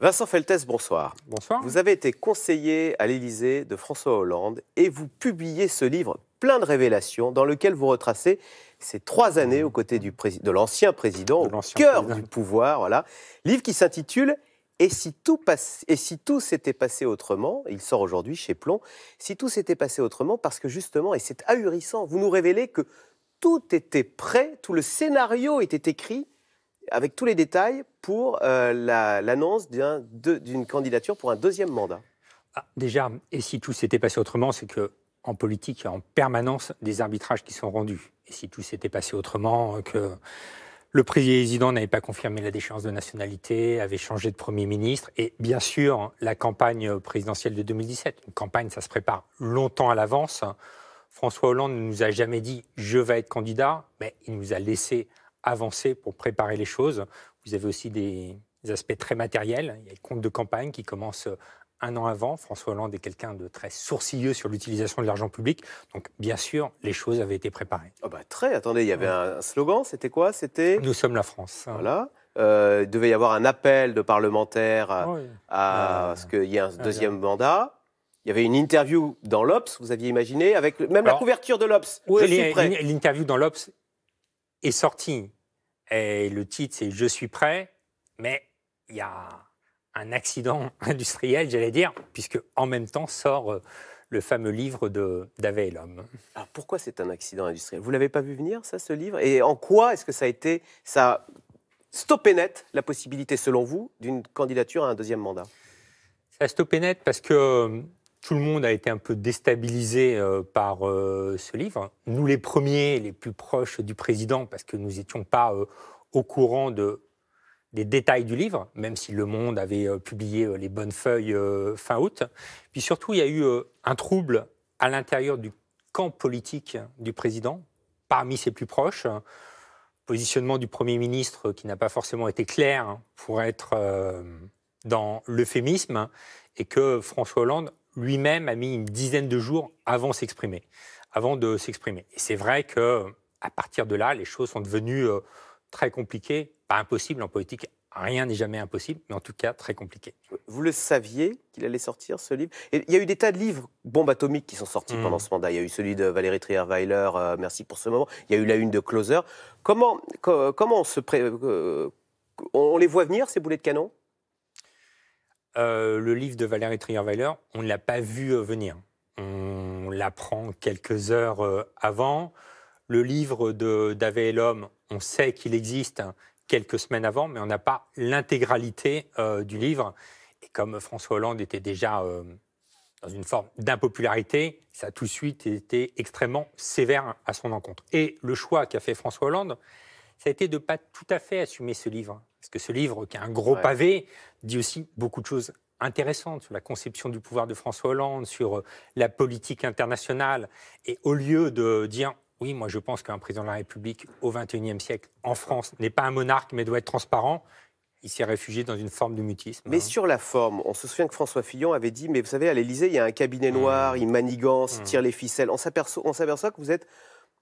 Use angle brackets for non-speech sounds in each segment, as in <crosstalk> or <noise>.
Vincent Feltes, bonsoir. Bonsoir. Vous avez été conseiller à l'Élysée de François Hollande et vous publiez ce livre plein de révélations dans lequel vous retracez ces trois années aux côtés de l'ancien président, au cœur du pouvoir. Voilà. Livre qui s'intitule et si tout, et si tout s'était passé autrement, il sort aujourd'hui chez Plomb, si tout s'était passé autrement, parce que justement, et c'est ahurissant, vous nous révélez que tout était prêt, tout le scénario était écrit avec tous les détails pour euh, l'annonce d'une candidature pour un deuxième mandat ah, Déjà, et si tout s'était passé autrement, c'est que en politique, il y a en permanence des arbitrages qui sont rendus. Et si tout s'était passé autrement, que le président n'avait pas confirmé la déchéance de nationalité, avait changé de Premier ministre, et bien sûr, la campagne présidentielle de 2017, une campagne, ça se prépare longtemps à l'avance. François Hollande ne nous a jamais dit je vais être candidat, mais il nous a laissé avancé pour préparer les choses. Vous avez aussi des, aspects très matériels. Il y a le compte de campagne qui commence euh, un an avant. François Hollande est quelqu'un de très sourcilleux sur l'utilisation de l'argent public. Donc, bien sûr, les choses avaient été préparées. Oh bah, très, attendez, il y avait un slogan, c'était quoi C'était Nous sommes la France. Voilà. Euh, il devait y avoir un appel de parlementaires euh, à, ah, ce qu'il y ait un ah, deuxième mandat. Il y avait une interview dans l'Obs, vous aviez imaginé, avec même la couverture de l'Obs. l'interview dans l'Obs est sortie et le titre, c'est Je suis prêt, mais il y a un accident <laughs> industriel, j'allais dire, puisque en même temps sort euh, le fameux livre et l'homme. Alors ah, pourquoi c'est un accident industriel Vous l'avez pas vu venir, ça, ce livre Et en quoi est-ce que ça a été, ça stoppé net la possibilité, selon vous, d'une candidature à un deuxième mandat Ça a stoppé net parce que euh, tout le monde a été un peu déstabilisé euh, par euh, ce livre. Nous, les premiers, les plus proches du président, parce que nous n'étions pas euh, au courant des détails du livre, même si Le Monde avait publié les bonnes feuilles fin août. Puis surtout, il y a eu un trouble à l'intérieur du camp politique du président, parmi ses plus proches. Positionnement du Premier ministre qui n'a pas forcément été clair hein, pour être dans l'euphémisme, et que François Hollande lui-même a mis une dizaine de jours avant s'exprimer, avant de s'exprimer. Et c'est vrai que à partir de là, les choses sont devenues euh, très compliquées, pas impossible en politique. Rien n'est jamais impossible, mais en tout cas très compliqué. Vous le saviez qu'il allait sortir ce livre Il y a eu des tas de livres bombes atomiques qui sont sortis hmm. pendant ce mandat. Il y a eu celui de Valérie Trierweiler, euh, merci pour ce moment. Il y a eu la une de Closer. Comment, comment euh, on les voit venir ces boulets de canon euh, le livre de Valérie Trierweiler, on ne l'a pas vu euh, venir. On l'apprend quelques heures euh, avant. Le livre de Davé et l'homme, on sait qu'il existe quelques semaines avant, mais on n'a pas l'intégralité du livre. Et comme François Hollande était déjà dans une forme d'impopularité, ça a tout de suite été extrêmement sévère à son encontre. Et le choix qu'a fait François Hollande, ça a été de ne pas tout à fait assumer ce livre. Parce que ce livre, qui est un gros pavé, dit aussi beaucoup de choses intéressantes sur la conception du pouvoir de François Hollande, sur euh, la politique internationale. Et au lieu de dire oui, moi je pense qu'un président de la République au XXIe siècle en France n'est pas un monarque mais doit être transparent, il s'est réfugié dans une forme de mutisme. Mais hein. sur la forme, on se souvient que François Fillon avait dit, mais vous savez, à l'Élysée, il y a un cabinet mmh. noir, il manigance, il mmh. tire les ficelles. On s'aperçoit que vous êtes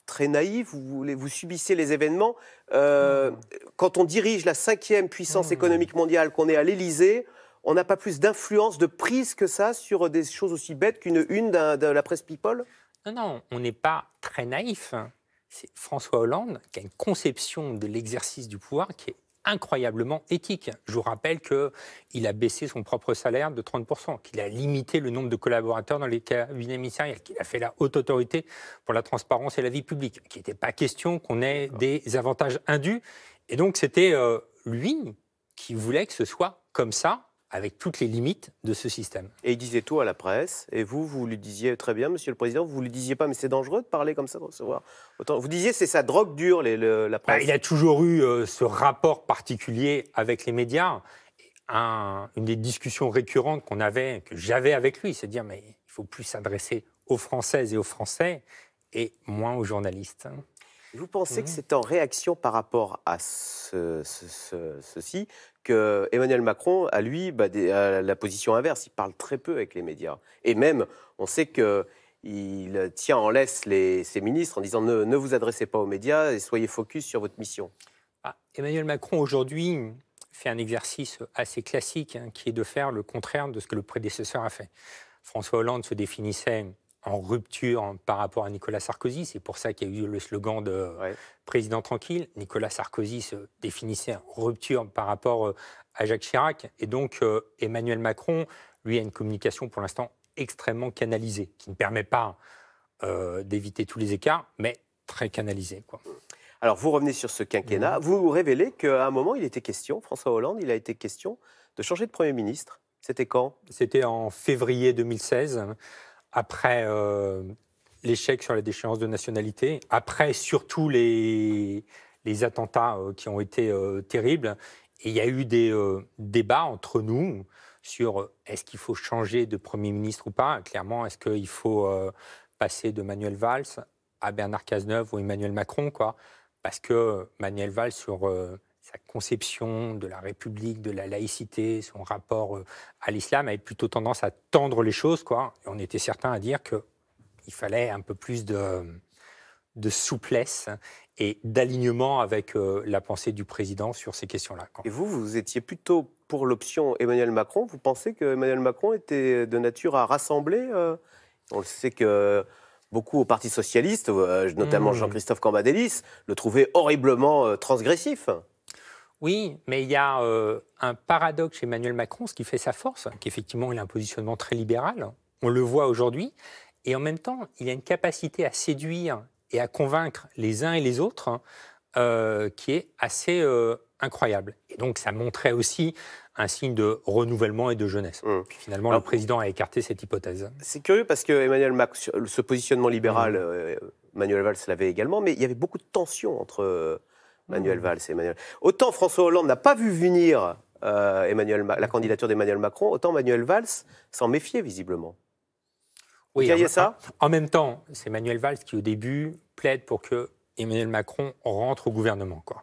très naïf, vous, vous subissez les événements. Euh, mmh. Quand on dirige la cinquième puissance mmh. économique mondiale, qu'on est à l'Élysée, on n'a pas plus d'influence, de prise que ça sur des choses aussi bêtes qu'une une, de la presse People Non, non, on n'est pas très naïf. Hein. C'est François Hollande qui a une conception de l'exercice du pouvoir qui est incroyablement éthique. Je vous rappelle qu'il a baissé son propre salaire de 30%, qu'il a limité le nombre de collaborateurs dans les cabinets ministériels, qu'il a fait la haute autorité pour la transparence et la vie publique, qu'il n'était pas question qu'on ait des avantages indus. Et donc c'était euh, lui qui voulait que ce soit comme ça, avec toutes les limites de ce système. Et il disait tout à la presse, et vous, vous lui disiez très bien, Monsieur le Président, vous ne lui disiez pas, mais c'est dangereux de parler comme ça, de recevoir autant. Vous disiez, c'est sa drogue dure, les, la bah, presse. il a toujours eu euh, ce rapport particulier avec les médias. une des discussions récurrentes qu'on avait, que j'avais avec lui, c'est de dire, mais il faut plus s'adresser aux Françaises et aux Français, et moins aux journalistes. Hein. Vous pensez que mmh. c'est en réaction par rapport à ceci donc Emmanuel Macron à lui, bah, la position inverse. Il parle très peu avec les médias. Et même, on sait qu'il tient en laisse ses ministres en disant ne, vous adressez pas aux médias et soyez focus sur votre mission. Ah, Emmanuel Macron aujourd'hui fait un exercice assez classique hein, qui est de faire le contraire de ce que le prédécesseur a fait. François Hollande se définissait en rupture par rapport à Nicolas Sarkozy. C'est pour ça qu'il y a eu le slogan de euh, président tranquille. Nicolas Sarkozy se définissait en rupture par rapport euh, à Jacques Chirac. Et donc, euh, Emmanuel Macron, lui, a une communication pour l'instant extrêmement canalisée, qui ne permet pas d'éviter tous les écarts, mais très canalisée. Quoi. Alors, vous revenez sur ce quinquennat. Mm-hmm. Vous révélez qu'à un moment, il était question, François Hollande, il a été question de changer de Premier ministre. C'était quand C'était en février 2016 après euh, l'échec sur la déchéance de nationalité, après surtout les, les attentats euh, qui ont été euh, terribles. il y a eu des débats entre nous sur est-ce qu'il faut changer de Premier ministre ou pas. Clairement, est-ce qu'il faut passer de Manuel Valls à Bernard Cazeneuve ou Emmanuel Macron, quoi, parce que Manuel Valls, sur la conception de la République, de la laïcité, son rapport euh, à l'islam avait plutôt tendance à tendre les choses, quoi. Et on était certains à dire qu'il fallait un peu plus de, souplesse et d'alignement avec euh, la pensée du président sur ces questions-là. Et vous, vous étiez plutôt pour l'option Emmanuel Macron. Vous pensez que Emmanuel Macron était de nature à rassembler euh, On le sait que beaucoup au Parti socialiste, notamment mmh. Jean-Christophe Cambadélis, le trouvaient horriblement transgressif. Oui, mais il y a euh, un paradoxe chez Emmanuel Macron, ce qui fait sa force, qu'effectivement il a un positionnement très libéral, on le voit aujourd'hui, et en même temps il a une capacité à séduire et à convaincre les uns et les autres hein, euh, qui est assez euh, incroyable. Et donc ça montrait aussi un signe de renouvellement et de jeunesse. Mmh. finalement, le président a écarté cette hypothèse. C'est curieux parce que Emmanuel Macron, ce positionnement libéral, mmh. Emmanuel Valls l'avait également, mais il y avait beaucoup de tensions entre Manuel Valls et Emmanuel. Autant François Hollande n'a pas vu venir euh, Emmanuel la candidature d'Emmanuel Macron, autant Manuel Valls s'en méfiait visiblement. Oui, a ça en même temps, c'est Manuel Valls qui au début plaide pour que Emmanuel Macron rentre au gouvernement, quoi,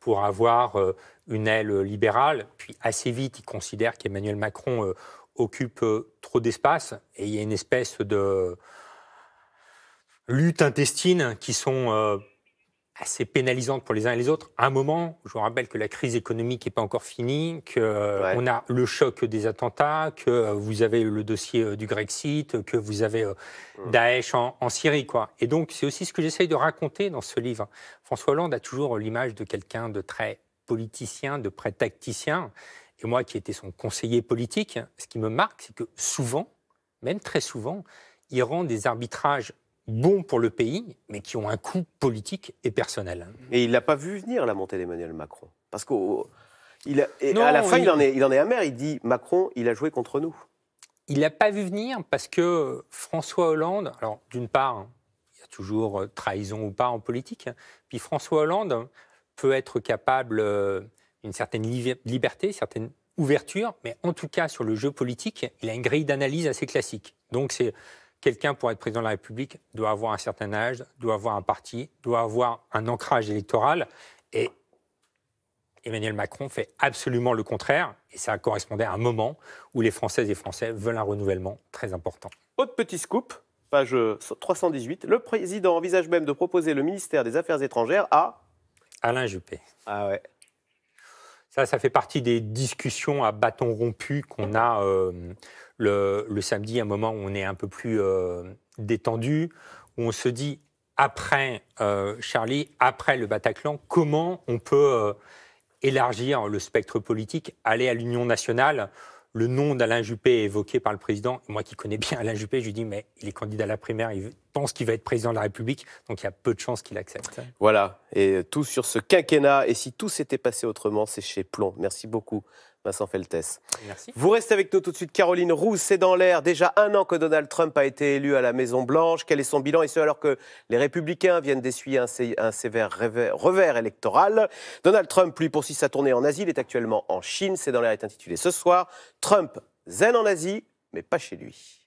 pour avoir euh, une aile libérale. Puis assez vite, il considère qu'Emmanuel Macron euh, occupe trop d'espace et il y a une espèce de lutte intestine qui sont assez pénalisante pour les uns et les autres. À un moment, je vous rappelle que la crise économique n'est pas encore finie, qu'on on a le choc des attentats, que vous avez le dossier euh, du Grexit, que vous avez euh, mmh. Daesh en, Syrie. Quoi. Et donc, c'est aussi ce que j'essaye de raconter dans ce livre. François Hollande a toujours l'image de quelqu'un de très politicien, de très tacticien. Et moi, qui étais son conseiller politique, ce qui me marque, c'est que souvent, même très souvent, il rend des arbitrages Bon pour le pays, mais qui ont un coût politique et personnel. Et il n'a pas vu venir la montée d'Emmanuel Macron, parce qu'à il la fin, il... en est, il en amer. Il dit Macron, il a joué contre nous. Il n'a pas vu venir parce que François Hollande, alors d'une part, hein, il y a toujours euh, trahison ou pas en politique, hein, puis François Hollande peut être capable euh, d'une certaine liberté, certaine ouverture, mais en tout cas sur le jeu politique, il a une grille d'analyse assez classique. Donc c'est quelqu'un pour être président de la République doit avoir un certain âge, doit avoir un parti, doit avoir un ancrage électoral. Et Emmanuel Macron fait absolument le contraire. Et ça correspondait à un moment où les Françaises et Français veulent un renouvellement très important. Autre petit scoop, page 318. Le président envisage même de proposer le ministère des Affaires étrangères à. Alain Juppé. Ah ouais. Ça, ça fait partie des discussions à bâton rompu qu'on a euh, le, le, samedi, un moment où on est un peu plus euh, détendu, où on se dit, après euh, Charlie, après le Bataclan, comment on peut élargir le spectre politique, aller à l'Union nationale le nom d'Alain Juppé évoqué par le président. Moi qui connais bien Alain Juppé, je lui dis, mais il est candidat à la primaire, il pense qu'il va être président de la République, donc il y a peu de chances qu'il accepte. Voilà, et tout sur ce quinquennat, et si tout s'était passé autrement, c'est chez Plomb. Merci beaucoup. Vincent Feltès. Merci. Vous restez avec nous tout de suite, Caroline Roux, c'est dans l'air. Déjà un an que Donald Trump a été élu à la Maison-Blanche. Quel est son bilan Et ce, alors que les Républicains viennent d'essuyer un, un, sévère revers électoral. Donald Trump, lui, poursuit sa tournée en Asie. Il est actuellement en Chine. C'est dans l'air est intitulé ce soir Trump zen en Asie, mais pas chez lui.